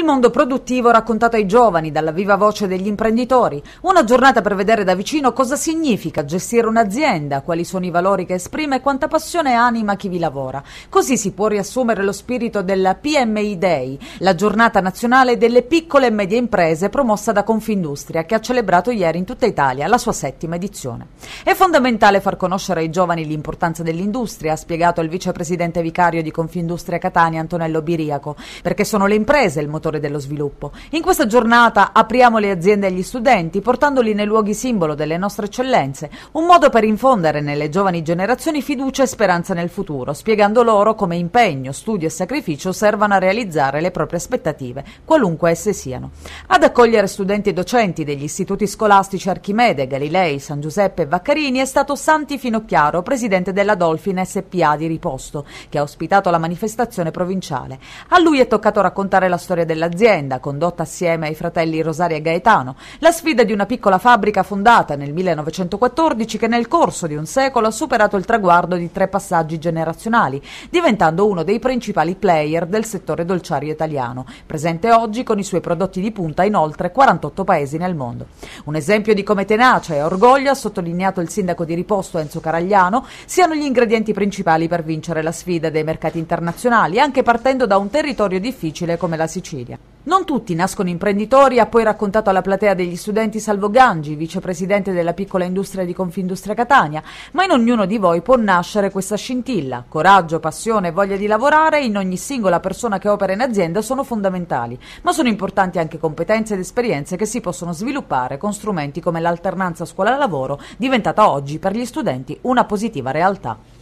Il mondo produttivo raccontato ai giovani dalla viva voce degli imprenditori. Una giornata per vedere da vicino cosa significa gestire un'azienda, quali sono i valori che esprime e quanta passione anima chi vi lavora. Così si può riassumere lo spirito della PMI Day, la giornata nazionale delle piccole e medie imprese promossa da Confindustria che ha celebrato ieri in tutta Italia la sua settima edizione. È fondamentale far conoscere ai giovani l'importanza dell'industria, ha spiegato il vicepresidente vicario di Confindustria Catania Antonello Biriaco, perché sono le imprese il motore settore dello sviluppo. In questa giornata apriamo le aziende agli studenti, portandoli nei luoghi simbolo delle nostre eccellenze, un modo per infondere nelle giovani generazioni fiducia e speranza nel futuro, spiegando loro come impegno, studio e sacrificio servano a realizzare le proprie aspettative, qualunque esse siano. Ad accogliere studenti e docenti degli istituti scolastici Archimede, Galilei, San Giuseppe e Vaccarini è stato Santi Finocchiaro, presidente della Dolphin SPA di Riposto, che ha ospitato la manifestazione provinciale. A lui è toccato raccontare la storia della nell'azienda, condotta assieme ai fratelli Rosaria e Gaetano, la sfida di una piccola fabbrica fondata nel 1914 che nel corso di un secolo ha superato il traguardo di tre passaggi generazionali, diventando uno dei principali player del settore dolciario italiano, presente oggi con i suoi prodotti di punta in oltre 48 paesi nel mondo. Un esempio di come tenacia e orgoglio, ha sottolineato il sindaco di Riposto Enzo Caragliano, siano gli ingredienti principali per vincere la sfida dei mercati internazionali, anche partendo da un territorio difficile come la Sicilia. Italia. Non tutti nascono imprenditori, ha poi raccontato alla platea degli studenti Salvo Gangi, vicepresidente della piccola industria di Confindustria Catania, ma in ognuno di voi può nascere questa scintilla. Coraggio, passione e voglia di lavorare in ogni singola persona che opera in azienda sono fondamentali, ma sono importanti anche competenze ed esperienze che si possono sviluppare con strumenti come l'alternanza scuola-lavoro, diventata oggi per gli studenti una positiva realtà.